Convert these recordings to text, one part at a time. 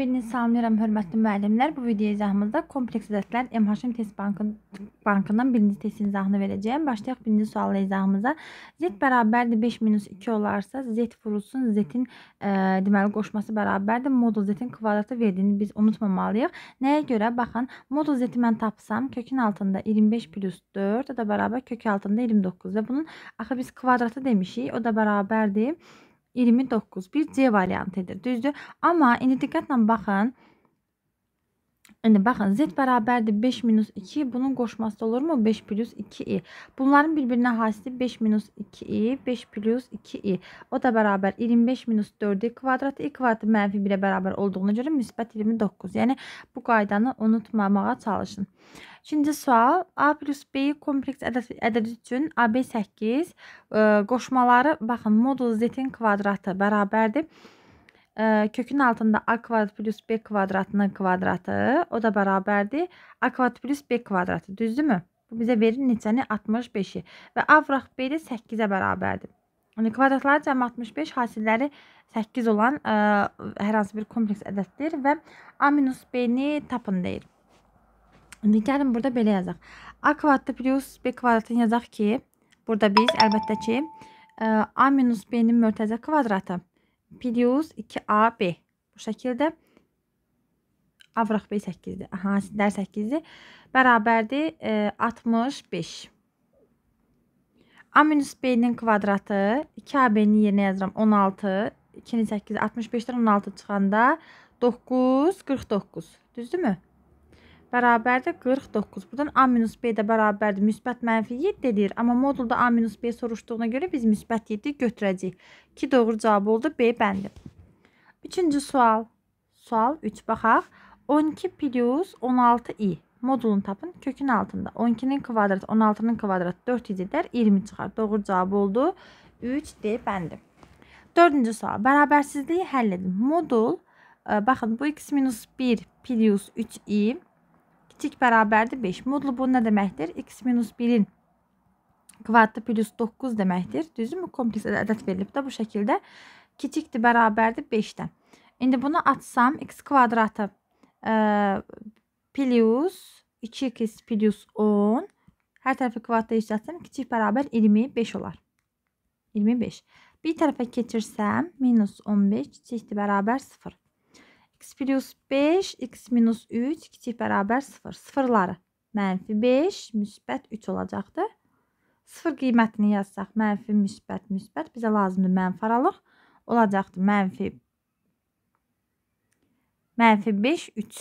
Birinizi salamlayıram hörmətli müəllimlər. Bu video izahımızda kompleks ədədlər MHM test bankın, bankından birinci testin izahını verəcəyəm. Başlayaq birinci sualla izahımıza. Z bərabərdir 5 minus 2 olarsa Z vurulsun. Z-in e, deməli qoşması bərabərdir. Modul Z-in kvadratı verdiyini biz unutmamalıyıq. Nəyə görə? Baxın, modul Z-i mən tapsam kökün altında 25 plus 4 o da bərabər kök altında 29 və bunun axı biz kvadratı demişik. O da bərabərdir. 29 bir C variantıdır. Düzdür? Amma indi diqqətlə baxın. İndi baxın, z bərabərdir 5 minus 2. Bunun qoşması olurmu? 5 plus 2i. Bunların bir-birinə hasili 5 minus 2i, 5 plus 2i. O da bərabər 25 minus 4i kvadrat. i kvadrat mənfi 1-ə bərabər olduğuna görə müsbət 29. Yəni, bu qaydanı unutmamağa çalışın. İkinci sual. A plus B kompleks ədədi, ədədi üçün AB 8 e, qoşmaları, baxın, modul Z-in kvadratı bərabərdir. E, kökün altında A kvadrat plus B kvadratının kvadratı, o da bərabərdir. A kvadrat plus B kvadratı, düzdürmü? Bu bizə verir neçəni? 65-i. Və A vuraq B də 8-ə bərabərdir. Yəni, kvadratları cəmi 65, hasilləri 8 olan ə, e, hər hansı bir kompleks ədəddir və A minus B-ni tapın deyir. İndi gəlin burada belə yazaq. A kvadratı plus B kvadratını yazaq ki, burada biz əlbəttə ki, e, A minus B-nin mörtəzə kvadratı plus 2AB bu şəkildə A vıraq B 8-dir. Aha, dər 8-dir. Bərabərdir e, 65. A minus B-nin kvadratı 2AB-nin yerinə yazıram 16. 2-nin 8-i 65-dən 16 çıxanda 9, 49. Düzdür mü? bərabərdir 49. Buradan A minus B də bərabərdir. Müsbət mənfi 7 edir. Amma modulda A minus B soruşduğuna görə biz müsbət 7 götürəcəyik. 2 doğru cavab oldu. B bəndi. Üçüncü sual. Sual 3 baxaq. 12 plus 16i. Modulunu tapın. Kökün altında. 12-nin kvadratı 16-nın kvadratı 4 edər. 20 çıxar. Doğru cavab oldu. 3D bəndi. Dördüncü sual. Bərabərsizliyi həll edin. Modul, ə, e, baxın, bu x minus 1 plus 3i kiçik bərabərdir 5. Modlu bu nə deməkdir? x minus 1-in kvadratı plus 9 deməkdir. Düzdürmü? Kompleks ədəd verilib də bu şəkildə. Kiçikdir bərabərdir 5-dən. İndi bunu atsam x kvadratı ə, e, plus 2x plus 10 hər tərəfi kvadratda işlətsəm kiçik bərabər 25 olar. 25. Bir tərəfə keçirsəm minus 15 kiçikdir bərabər 0 x plus 5, x minus 3, kiçik bərabər 0. Sıfırları mənfi 5, müsbət 3 olacaqdır. Sıfır qiymətini yazsaq, mənfi, müsbət, müsbət. Bizə lazımdır mənfi aralıq. Olacaqdır mənfi, mənfi 5, 3.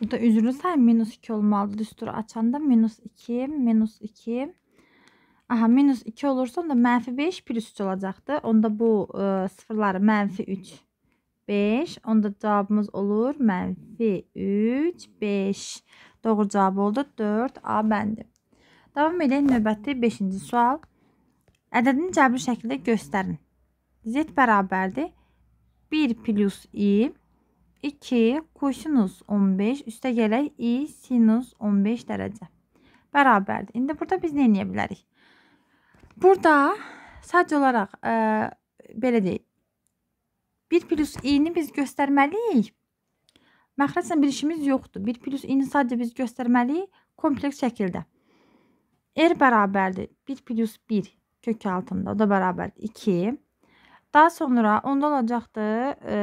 Burada üzrlü sayı minus 2 olmalıdır. Düsturu açanda minus 2, minus 2, Aha, minus 2 olursa, onda mənfi 5 plus 3 olacaqdır. Onda bu e, sıfırları mənfi 3, 5. Onda cavabımız olur mənfi 3, 5. Doğru cavab oldu 4 A bəndi. Davam edək növbəti 5-ci sual. Ədədini cəbri şəkildə göstərin. Z bərabərdir 1 plus i 2 kosinus 15 üstə gələk i sinus 15 dərəcə bərabərdir. İndi burada biz nə edə bilərik? Burada sadəcə olaraq ə, e, belə deyək. 1 plus i-ni biz göstərməliyik. Məxrəclə bir işimiz yoxdur. 1 plus i-ni sadəcə biz göstərməliyik kompleks şəkildə. R bərabərdir 1 plus 1 kök altında. O da bərabərdir 2. Daha sonra onda olacaqdır e,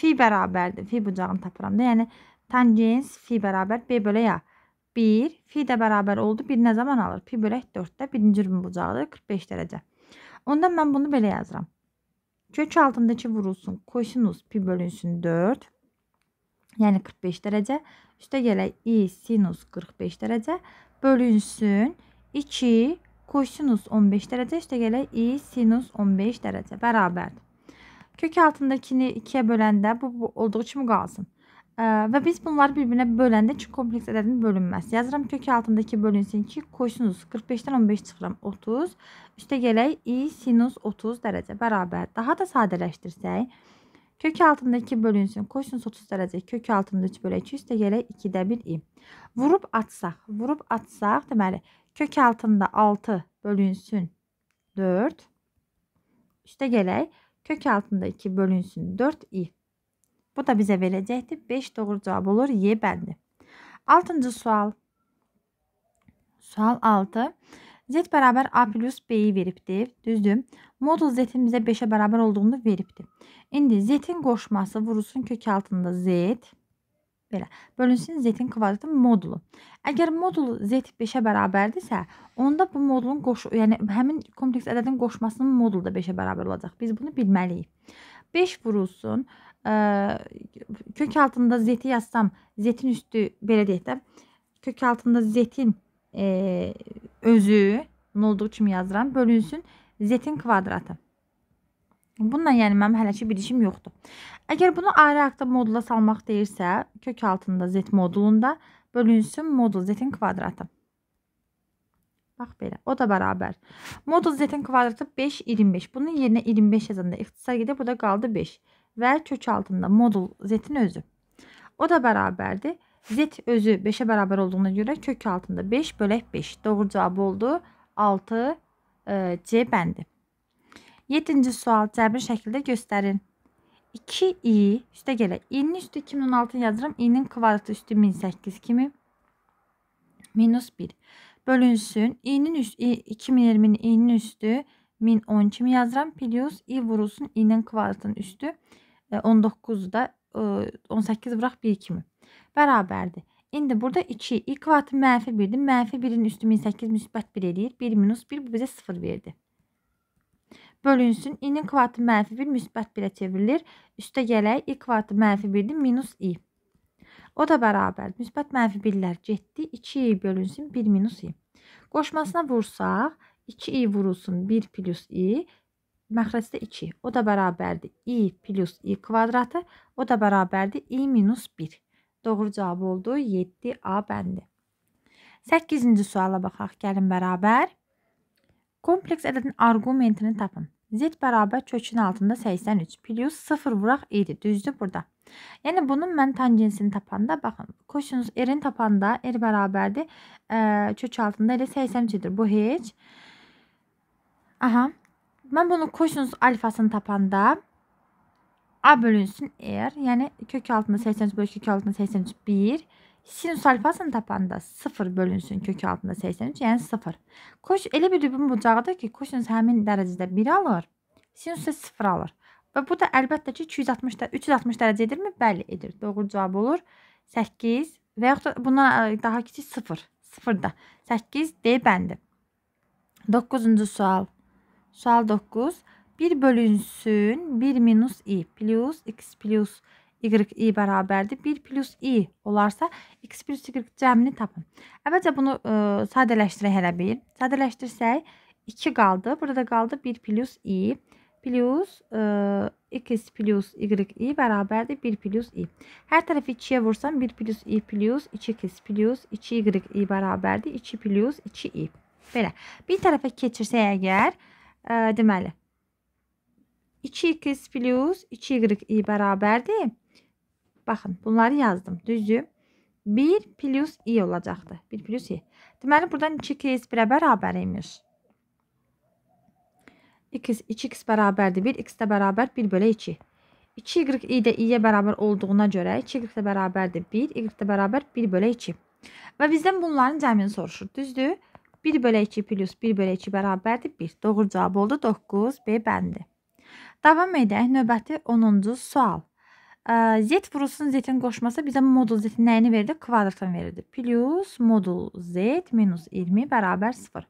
fi bərabərdir. Fi bucağını tapıram da. Yəni tangens fi bərabər b bölə ya. 1. Fi də bərabər oldu. 1 nə zaman alır? Pi bölək 4-də birinci cürbün bucağıdır. 45 dərəcə. Ondan mən bunu belə yazıram. Kök altındakı vurulsun. Kosinus pi bölünsün 4. Yəni 45 dərəcə. Üstə gələk i sinus 45 dərəcə. Bölünsün 2 kosinus 15 dərəcə. Üstə gələk i sinus 15 dərəcə. Bərabərdir. Kök altındakini 2-yə böləndə bu, bu olduğu kimi qalsın və biz bunları bir-birinə böləndə 2 kompleks ədədini bölünməz. Yazıram kök altındakı bölünsün ki, kosinus 45-dən 15 çıxıram 30. Üstə gələk i sinus 30 dərəcə bərabər. Daha da sadələşdirsək, kök altındakı bölünsün kosinus 30 dərəcə kök altında 3 bölək 2 üstə gələk 2-də 1 i. Vurub atsaq, vurub atsaq, deməli kök altında 6 bölünsün 4. Üstə gələk kök altında 2 bölünsün 4 i. Bu da bizə verəcəkdir. 5 doğru cavab olur. Y bəndi. 6-cı sual. Sual 6. Z bərabər A plus B-yi veribdir. Düzdür. Modul Z-in bizə 5-ə bərabər olduğunu veribdir. İndi Z-in qoşması vurulsun kök altında Z. Belə. Bölünsün Z-in kvadratın modulu. Əgər modul Z 5-ə bərabərdirsə, onda bu modulun qoşu, yəni həmin kompleks ədədin qoşmasının modulu da 5-ə bərabər olacaq. Biz bunu bilməliyik. 5 vurulsun. 5 kök altında zeti yazsam zetin üstü belə deyək də kök altında zetin e, özü nə olduğu kimi yazıram bölünsün zetin kvadratı. Bununla yəni mənim hələ ki bir işim yoxdur. Əgər bunu ayrı haqda modula salmaq deyirsə, kök altında z modulunda bölünsün modul z-in kvadratı. Bax belə. O da bərabər. Modul z-in kvadratı 5, 25. Bunun yerinə 25 yazanda ixtisar gedir. Burada qaldı 5. 5 və kök altında modul z-in özü. O da bərabərdir. Z özü 5-ə bərabər olduğuna görə kök altında 5 bölək 5. Doğru cavab oldu 6 e, C bəndi. 7-ci sual cəbri şəkildə göstərin. 2i üstə gələ. i-nin üstü 2016 yazıram. i-nin kvadratı üstü 1008 kimi. Minus 1. Bölünsün. i-nin üstü 2020-nin i-nin üstü 1010 kimi yazıram. Plus i vurulsun i-nin kvadratının üstü 1010. 19-da 18 bıraq 1 kimi. Bərabərdir. İndi burada 2. İlk kvadratı mənfi 1-dir. Mənfi 1-in üstü 1008 müsbət 1 eləyir. 1 minus 1 bu bizə 0 verdi. Bölünsün. İnin kvadratı mənfi 1 müsbət 1-ə çevrilir. Üstə gələk. İlk kvadratı mənfi 1-dir. Minus i. O da bərabər. Müsbət mənfi 1-lər getdi. 2i bölünsün. 1 minus i. Qoşmasına vursaq 2i vurulsun 1 plus i məxrəcdə 2. O da bərabərdir i plus i kvadratı. O da bərabərdir i minus 1. Doğru cavab oldu 7A bəndi. 8-ci suala baxaq. Gəlin bərabər. Kompleks ədədin arqumentini tapın. Z bərabər kökün altında 83 plus 0 vuraq idi. Düzdür burada. Yəni bunun mən tanjensini tapanda baxın. Kosinus r-in tapanda r er bərabərdir. Kök altında elə 83 idi. Bu heç. Aha, Mən bunu kosinus alfasını tapanda A bölünsün r, yəni kök altında 83 bölü kök altında 83 1. Sinus alfasını tapanda 0 bölünsün kök altında 83, yəni 0. Koş elə bir dübün bucağıdır ki, kosinus həmin dərəcədə 1 alır, sinus isə 0 alır. Və bu da əlbəttə ki 260 də 360 dərəcə edirmi? Bəli, edir. Doğru cavab olur 8 və yaxud da bundan e, daha kiçik 0. 0 da 8 D bəndi. 9-cu sual. Sual 9. 1 bölünsün 1 minus i plus x plus y i bərabərdir. 1 plus i olarsa x plus y cəmini tapın. Əvvəlcə bunu ə, e, sadələşdirək hələ bir. Sadələşdirsək 2 qaldı. Burada qaldı 1 plus i plus ə, e, x plus y i bərabərdir 1 plus i. Hər tərəfi 2-yə vursam 1 plus i plus 2x plus 2y i bərabərdir 2 plus 2i. Belə. Bir tərəfə keçirsək əgər deməli 2x plus 2y bərabərdir. Baxın, bunları yazdım. Düzdür. 1 plus i olacaqdı. 1 plus i. Deməli, buradan 2x 1-ə bərabər imiş. 2x, 2x bərabərdir. 1x də bərabər 1 bölə 2. 2y i də i-yə bərabər olduğuna görə 2y də bərabərdir 1, y də bərabər 1 bölə 2. Və bizdən bunların cəmini soruşur. Düzdür? 1 bölə 2 plus 1 bölə 2 bərabərdir 1. Doğru cavab oldu 9 B bəndi. Davam edək növbəti 10-cu sual. Z vurusun Z-in qoşması bizə modul Z-in nəyini verdi? Kvadratını verirdi. Plus modul Z minus 20 bərabər 0.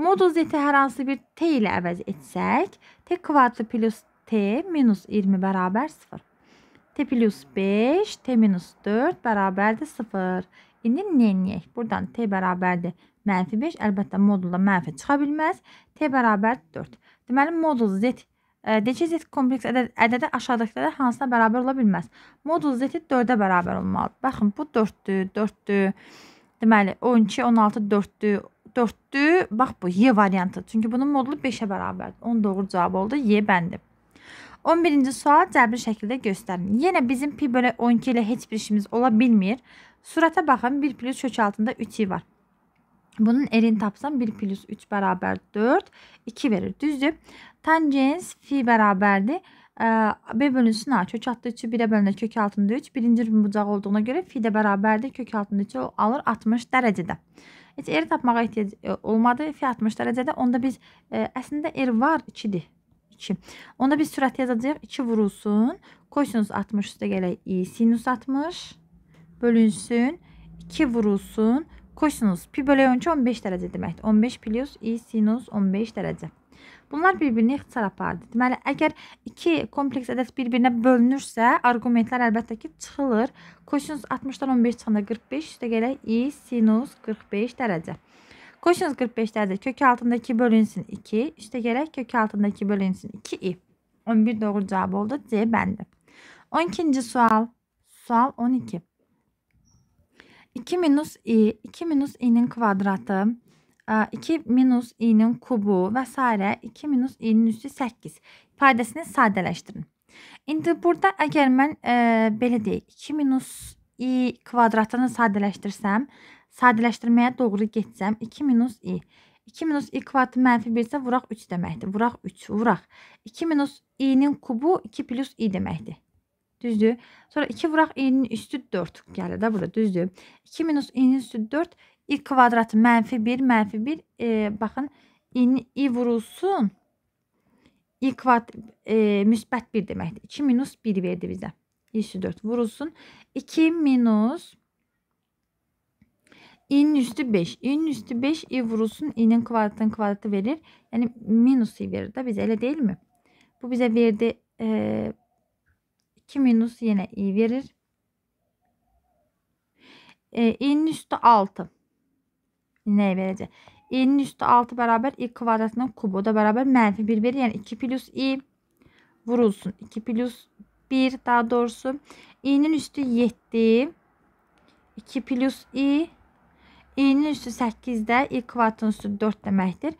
Modul Z-i hər hansı bir T ilə əvəz etsək, T kvadratı plus T minus 20 bərabər 0. T plus 5, T minus 4 bərabərdir 0. İndi neyiniyək? Buradan T bərabərdir mənfi 5. Əlbəttə, modulda mənfi çıxa bilməz. T bərabər 4. Deməli, modul Z Dc e, z kompleks ədəd, ədədi aşağıdakilərə hansına bərabər ola bilməz? Modul z-i 4-ə bərabər olmalıdır. Baxın, bu 4-dür, 4-dür. Deməli, 12, 16, 4-dür. 4-dür, bax bu, y variantı. Çünki bunun modulu 5-ə bərabərdir. Onun doğru cavabı oldu, y bəndi. 11-ci sual cəbri şəkildə göstərin. Yenə bizim pi bölə 12 ilə heç bir işimiz ola bilmir. Surətə baxın, 1 plus kök altında 3i var. Bunun erini tapsam 1 plus 3 beraber 4. 2 verir. Düzdür. Tangens fi bərabərdir. B bölünsün A. Kök altında 3'ü 1'e bölünür. Kök altında 3. Birinci rübün bucağı olduğuna göre fi də bərabərdir. Kök altında 3 alır 60 dərəcədə. Heç eri tapmağa ehtiyac e, olmadı. Fi 60 dərəcədə. Onda biz ə, e, əslində er var 2-dir. 2. Onda biz sürət yazacağıq. 2 vurulsun. Kosinus 60 üstə gələk i. Sinus 60 bölünsün. 2 vurulsun kosinus pi bölü 12 15 dərəcə deməkdir. 15 plus i sinus 15 dərəcə. Bunlar bir-birini ixtisar apardı. Deməli, əgər iki kompleks ədəd bir-birinə bölünürsə, arqumentlər əlbəttə ki, çıxılır. Kosinus 60-dan 15 çıxanda 45 üstə gələk i sinus 45 dərəcə. Kosinus 45 dərəcə kökü altında 2 bölünsün 2, üstə gələk kökü altında 2 bölünsün 2i. 11 doğru cavab oldu C bəndi. 12-ci sual. Sual 12. 2 minus i, 2 minus i'nin kvadratı, 2 e, minus i'nin kubu və s. 2 minus i'nin üstü 8 ifadəsini sadələşdirin. İndi burada əgər mən e, belə deyək, 2 minus i kvadratını sadələşdirsəm, sadələşdirməyə doğru getsəm, 2 minus i. 2 minus i kvadratı mənfi 1 isə vuraq 3 deməkdir. Vuraq 3, vuraq. 2 minus i-nin kubu 2 plus i deməkdir. Düzdür? Sonra 2 vuraq i-nin üstü 4 gəlir də bura, düzdür? 2 minus i-nin üstü 4 i kvadratı mənfi 1, mənfi 1 e, baxın i-nin i vurulsun. i kvadrat e, müsbət 1 deməkdir. 2 minus 1 verdi bizə. i üstü 4 vurulsun. 2 minus i'nin üstü 5. i'nin üstü 5 i vurulsun. i'nin kvadratının kvadratı verir. Yəni minus i verir də bizə elə deyilmi? Bu bizə verdi e, 2 minus yine i verir. E, i'nin üstü 6. Neye vereceğiz? i'nin üstü 6 beraber i kvadratının kubu. O da beraber menfi 1 verir. Yani 2 plus i vurulsun. 2 plus 1 daha doğrusu. i'nin üstü 7. 2 plus i. i'nin üstü 8'də i kvadratın üstü 4 deməkdir.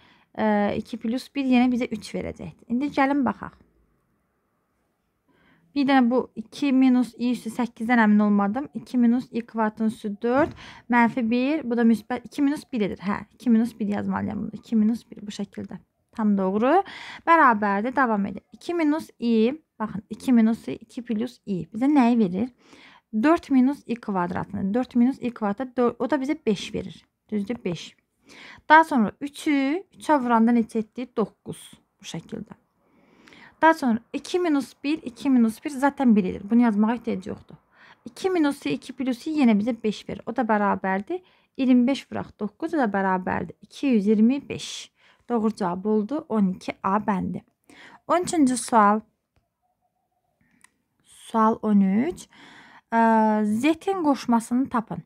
E, 2 plus 1 yenə bizə 3 verəcəkdir. İndi gəlin baxaq. Bir dənə bu 2 minus i üstü 8-dən əmin olmadım. 2 minus i kvadratın üstü 4. Mənfi 1. Bu da müsbət. 2 minus 1 edir. Hə, 2 minus 1 yazmalıyam bunu. 2 minus 1 bu şəkildə. Tam doğru. Bərabərdir. Davam edək. 2 minus i. Baxın 2 minus i 2 plus i. Bizə nəyi verir? 4 minus i kvadratını. 4 minus i kvadratı. O da bizə 5 verir. Düzdür 5. Daha sonra 3-ü 3-ə vuranda neçə etdi? 9. Bu şəkildə. Daha sonra 2 minus 1, 2 minus 1 zaten bililir. Bunu yazmağa ehtiyac yoxdur. 2 minusu 2 plusu yenə bizə 5 verir. O da bərabərdir. 25 vuraq 9 da bərabərdir. 225. Doğru cavab oldu. 12A bəndi. 13-cü sual. Sual 13. Z-in qoşmasını tapın.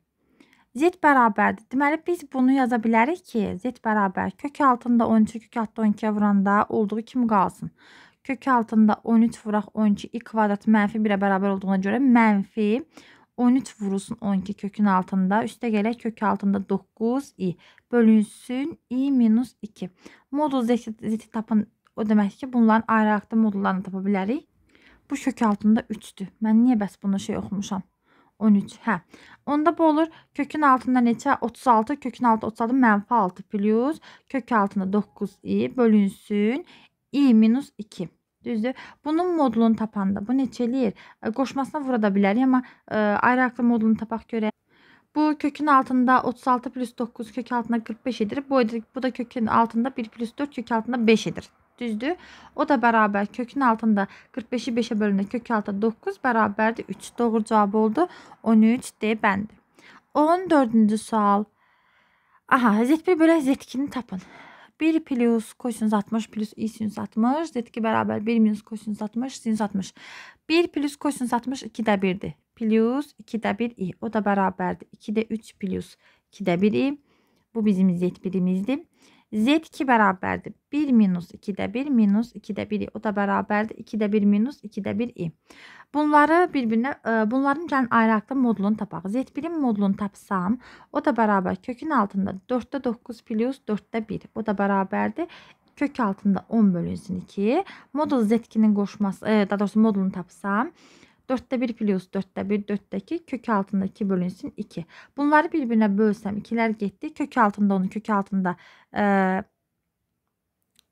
Z bərabərdir. Deməli, biz bunu yaza bilərik ki, Z bərabər kök altında 13-ü kök altında 12-yə vuranda olduğu kimi qalsın. Kök altında 13 vuraq 12i kvadrat mənfi 1-ə bərabər olduğuna görə mənfi 13 vurulsun 12 kökün altında. Üstə gələk kök altında 9i bölünsün i minus 2. Modul zeti tapın o deməkdir ki, bunların ayrı-ayrı modullarını tapa bilərik. Bu kök altında 3-dür. Mən niyə bəs bunu şey oxumuşam? 13. Hə. Onda bu olur kökün altında neçə? 36. Kökün altı 36 mənfi 6 plus kök altında 9i bölünsün i minus 2. Düzdür? Bunun modulunu tapanda bu neçə eləyir? E, qoşmasına vura da bilərik, amma e, ayrı-ayrı modulunu tapaq görək. Bu kökün altında 36 plus 9 kök altında 45 edir. Bu, bu da kökün altında 1 plus 4 kök altında 5 edir. Düzdür. O da bərabər kökün altında 45-i 5-ə bölündə kök altında 9 bərabərdir 3. Doğru cavab oldu. 13 D bəndi. 14-cü sual. Aha, Z1 bölək Z2-ni tapın. 1 plus kosinüs 60 plus i sinüs 60 dedik ki beraber 1 minus kosinüs 60 sinüs 60. 1 plus kosinüs 60 2'de 1'di. Plus de 1 i. O da beraberdi. 2'de 3 plus de 1 i. Bu bizim zet birimizdi. Z2 bərabərdir. 1 minus 2-də 1 minus 2-də 1-i. O da bərabərdir 2-də 1 minus 2-də 1-i. Bunları bir-birinə, e, bunların gəlin ayraqda modulunu tapaq. Z1-in modulunu tapsam, o da bərabər kökün altında 4-də 9 plus 4-də 1. O da bərabərdir kök altında 10 bölünsün 2. Modul Z2-nin qoşması, e, daha doğrusu modulunu tapsam, 4'te 1 biliyoruz 4'te 1 4'teki kök altında 2 bölünsün 2. Bunları birbirine bölsem 2'ler gitti. Kök altında onu kök altında e,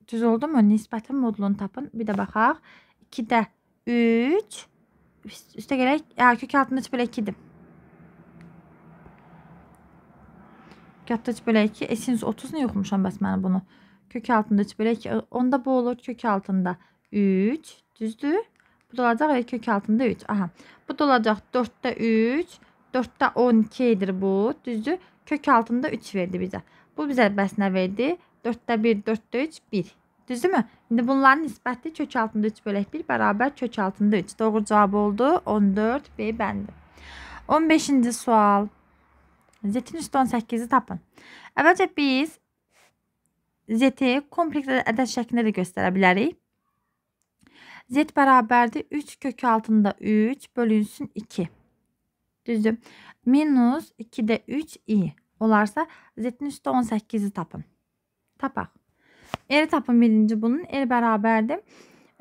düz oldu mu? Nisbətin modulunu tapın. Bir də baxaq. 2-də 3 üstə gələk. Hə, kök altında 3 bölə 2-dir. Kök altında 3 bölə 2. E, sinüs 30-nu yoxmuşam bəs mən bunu. Kök altında 3 bölə 2. Onda bu olur. Kök altında 3. Düzdür. Bu da olacaq 2 kök altında 3. Aha. Bu da olacaq 4-də 3. 4-də 12-dir bu. Düzdür? Kök altında 3 verdi bizə. Bu bizə bəs nə verdi? 4-də 1, 4-də 3, 1. Düzdürmü? İndi bunların nisbəti kök altında 3 bölək 1 bərabər kök altında 3. Doğru cavab oldu 14 B bəndi. 15-ci sual. Z-in üstü 18-i tapın. Əvvəlcə biz Z-i kompleks ədəd şəklində də göstərə bilərik. Z bərabərdir 3 kök altında 3 bölünsün 2. Düzdür. Minus 2-də 3 i olarsa Z-in üstü 18-i tapın. Tapaq. Eri tapın birinci bunun. Eri bərabərdir.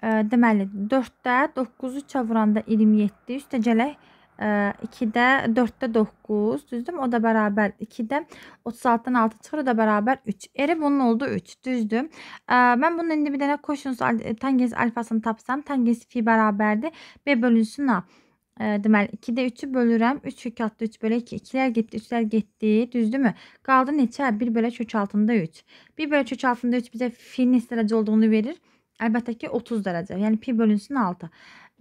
E, deməli 4-də 9-u çavuranda 27. Üstə gələk 2'də 4-də 9 düzdür o da bərabər 2-də 36-dan 6 çıxır o da bərabər 3 eri bunun oldu 3 düzdür mən ee, bunun indi bir dənə kosinus e, tangens alfasını tapsam tangens fi bərabərdir b bölünsün a ee, deməli 2-də 3-ü bölürəm 3 2 altı 3 bölək 2 2-lər getdi 3-lər getdi düzdürmü qaldı neçə 1 bölək 3 altında 3 1 bölək 3 altında 3 bizə fi neçə dərəcə olduğunu verir Əlbəttə ki 30 dərəcə. Yəni pi bölünsün 6.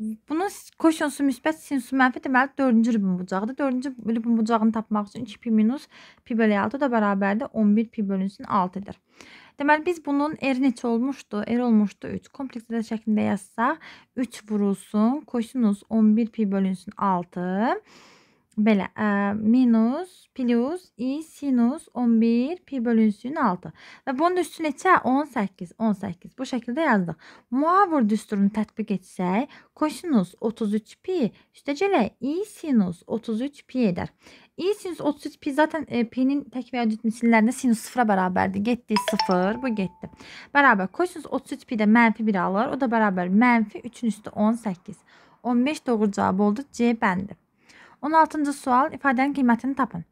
Bunun koşunusu müsbət, sinusu mənfi deməli 4-cü rübun bucağıdır. 4-cü rübun bucağını tapmaq üçün 2pi minus pi bölü 6 da bərabərdir 11pi bölünsün 6-dır. Deməli biz bunun r neçə olmuşdu? R olmuşdu 3. Kompleks zədə şəklində yazsaq 3 vurulsun kosinus 11pi bölünsün 6 Belə, ə, e, minus plus i sinus 11 pi bölünsün 6. Və bunun üstü neçə? 18, 18. Bu şəkildə yazdıq. Muavr düsturunu tətbiq etsək, kosinus 33 pi üstəcələ i sinus 33 pi edər. i sinus 33 pi zaten e, p-nin tək və yadüt misillərində sinus 0-a bərabərdir. Getdi 0, bu getdi. Bərabər kosinus 33 pi də mənfi 1 alır. O da bərabər mənfi 3-ün üstü 18. 15 doğru cavab oldu C bəndi. 16-cı sual ifadənin qiymətini tapın.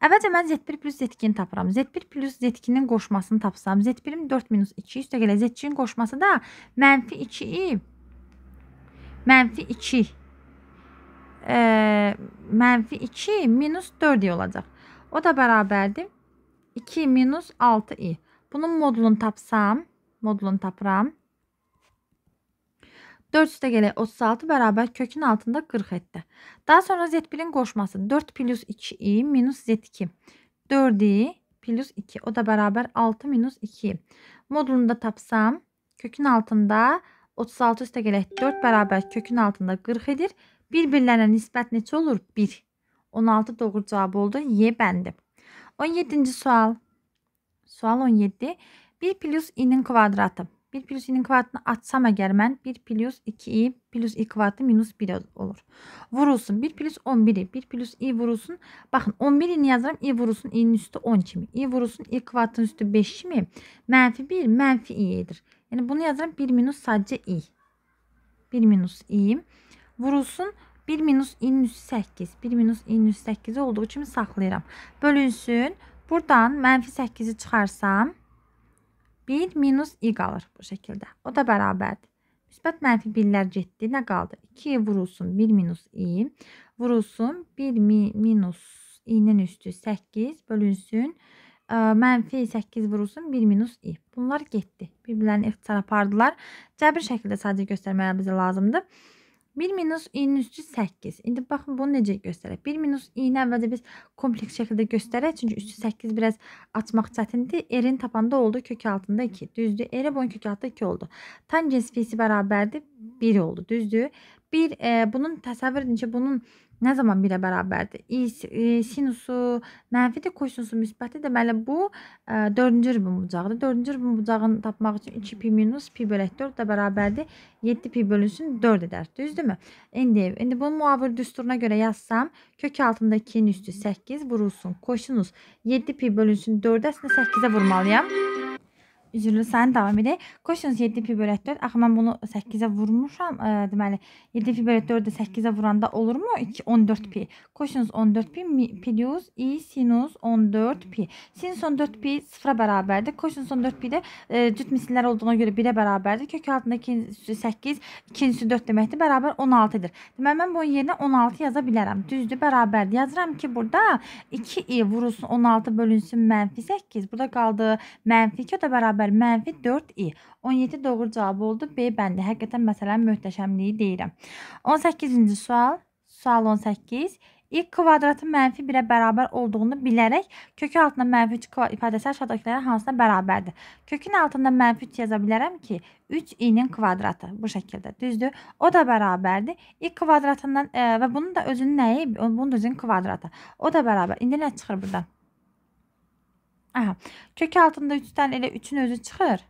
Əvvəlcə mən Z1 plus Z2-ni tapıram. Z1 plus Z2-nin qoşmasını tapsam, Z1-im 4 minus 2 üstəgələ Z2-nin qoşması da mənfi 2-i mənfi 2 e, mənfi 2 minus 4-i olacaq. O da bərabərdir 2 minus 6-i. Bunun modulunu tapsam, modulunu tapıram. 4 üstə gələk 36 bərabər kökün altında 40 etdi. Daha sonra Z1-in qoşması 4 plus 2i minus Z2. 4i plus 2 o da bərabər 6 minus 2. Modulunu da tapsam kökün altında 36 üstə gələk 4 bərabər kökün altında 40 edir. Bir-birlərinə nisbət neçə olur? 1. 16 doğru cavab oldu. Y bəndi. 17-ci sual. Sual 17. 1 plus i'nin kvadratı. 1 plus 2'nin kvadratını atsam eğer mən 1 plus 2i plus i kvadratı minus 1 olur. Vurulsun 1 plus 11i 1 plus i vurulsun. Baxın 11-ini yazıram i vurulsun i'nin üstü 10 kimi. i vurulsun i kvadratın üstü 5 kimi. Mənfi 1 mənfi i'dir. Yəni bunu yazıram 1 minus sadəcə i. 1 minus i vurulsun 1 minus i'nin üstü 8. 1 minus i'nin üstü 8 olduğu kimi saxlayıram. Bölünsün. Buradan mənfi 8-i çıxarsam 1 minus i qalır bu şəkildə. O da bərabərdir. Müsbət mənfi 1-lər getdi. Nə qaldı? 2 vurulsun 1 minus i. Vurulsun 1 mi minus i-nin üstü 8 bölünsün. Ə, mənfi 8 vurulsun 1 minus i. Bunlar getdi. Bir-birlərini ixtisar apardılar. Cəbir şəkildə sadəcə göstərməyə bizə lazımdır. 1 minus i-nin üstü 8. İndi baxın bunu necə göstərək? 1 minus i-ni əvvəlcə biz kompleks şəkildə göstərək. Çünki üstü 8 biraz atmaq çətindir. R-in tapanda oldu kök altında 2. Düzdür. R-ə bunun kök altında 2 oldu. Tangens fisi bərabərdir. 1 oldu. Düzdür. 1 e, bunun təsəvvür edin ki, bunun Nə zaman birə bərabərdir? i e, sinusu mənfidir, kosinüsü müsbətdir. Deməli bu 4-cü e, rübun bucağıdır. 4-cü rübun bucağını tapmaq üçün 2pi minus pi bölək 4 də bərabərdir. 7pi bölünsün 4 edər. Düzdürmü? İndi indi bunu müavir düsturuna görə yazsam, kök altında 2-nin üstü 8 vurulsun. Kosinus 7pi bölünsün 4 əslində 8-ə vurmalıyam üzrlü sayını davam edək. Qoşunuz 7 pi bölək 4. Axı mən bunu 8-ə vurmuşam. E, deməli 7 pi bölək 4-ü 8-ə vuranda olurmu? 2 14 pi. Qoşunuz 14 pi plus i sinus 14 pi. Sinus 14 pi 0-a bərabərdir. Qoşunuz 14 pi də e, cüt misillər olduğuna görə 1-ə bərabərdir. Kök altında 2-si 8, 2-si 4 deməkdir. Bərabər 16-dır. Deməli mən bunun yerinə 16 yaza bilərəm. Düzdür, bərabərdir. Yazıram ki, burada 2i vurulsun 16 bölünsün -8. Burada qaldı -2 o da bərabər bərabər mənfi 4i. 17 doğru cavab oldu. B bəndi. Həqiqətən məsələnin möhtəşəmliyi deyirəm. 18-ci sual. Sual 18. İlk kvadratın mənfi 1-ə bərabər olduğunu bilərək kökü altında mənfi 3 ifadəsi aşağıdakilərə hansına bərabərdir? Kökün altında mənfi 3 yaza bilərəm ki, 3i-nin kvadratı bu şəkildə, düzdür? O da bərabərdir. İlk kvadratından e, və bunun da özünün nəyi? Bunun da özünün kvadratı. O da bərabər. İndi nə çıxır buradan? Aha. Kök altında 3-dən elə 3-ün özü çıxır.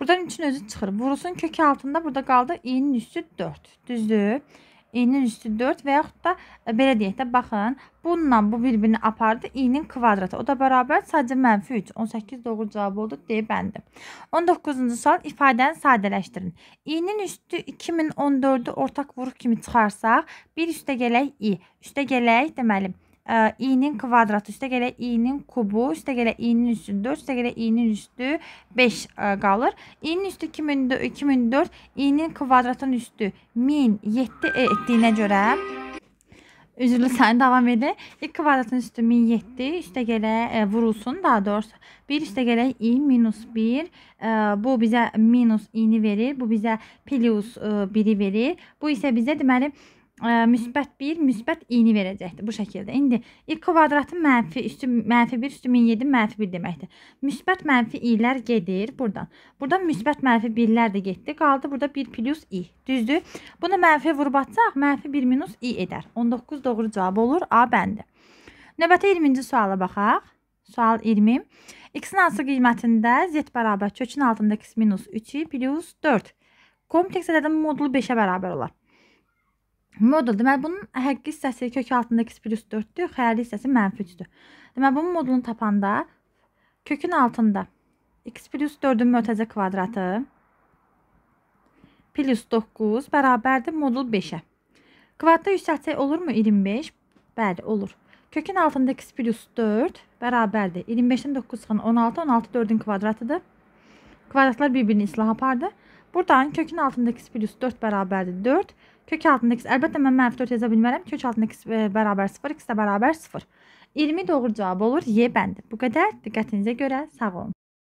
Buradan 3-ün özü çıxır. Vurusun kökü altında burada qaldı i-nin üstü 4. Düzdür? i-nin üstü 4 və yaxud da e, belə deyək də baxın. Bununla bu bir-birini apardı. i-nin kvadratı. O da bərabər sadəcə mənfi 3. 18 doğru cavab oldu deyə bəndi. 19-cu sual ifadəni sadələşdirin. i-nin üstü 2014-ü ortaq vuruq kimi çıxarsaq, bir üstə gələk i. Üstə gələk deməli i-nin kvadratı üstə gələ i-nin kubu, üstə gələ i-nin üstü 4, üstə gələ i-nin üstü 5 qalır. E, i-nin üstü 2004, i-nin e kvadratın üstü 1007 etdiyinə görə üzrlü sayını davam edir. i kvadratın üstü 1007, üstə gələ e, vurulsun daha doğrusu. 1 üstə gələk i minus 1, e, bu bizə minus i-ni verir, bu bizə plus 1-i e, verir. Bu isə bizə deməli ə, müsbət 1, müsbət i-ni verəcəkdir bu şəkildə. İndi i kvadratı mənfi üstü mənfi 1 üstü 1007 mənfi 1 deməkdir. Müsbət mənfi i-lər gedir buradan. Buradan müsbət mənfi 1-lər də getdi. Qaldı burada 1 plus i. Düzdür? Bunu mənfi vurub atsaq, mənfi 1 minus i edər. 19 doğru cavab olur. A bəndi. Növbəti 20-ci suala baxaq. Sual 20. X-in hansı qiymətində z bərabər kökün altında x minus 3-i plus 4. Kompleks ədədin modulu 5-ə bərabər olar modul. Deməli bunun həqiqi hissəsi kök altındakı plus 4-dür, xəyali hissəsi mənfi 3-dür. Deməli bunun modulunu tapanda kökün altında x plus 4-ün mötəzə kvadratı plus 9 bərabərdir modul 5-ə. Kvadratda yüksəltsək olurmu 25? Bəli, olur. Kökün altında x plus 4 bərabərdir. 25-dən 9 çıxan 16, 16 4-ün kvadratıdır. Kvadratlar bir-birini islah apardı. Buradan kökün altındakisi plus 4 bərabərdir 4. Kök altındakisi, əlbəttə mən mənfi 4 yaza bilmərəm. Kök altındakisi e, bərabər 0, x də bərabər 0. 20 doğru cavab olur Y bəndi. Bu qədər. Diqqətinizə görə sağ olun.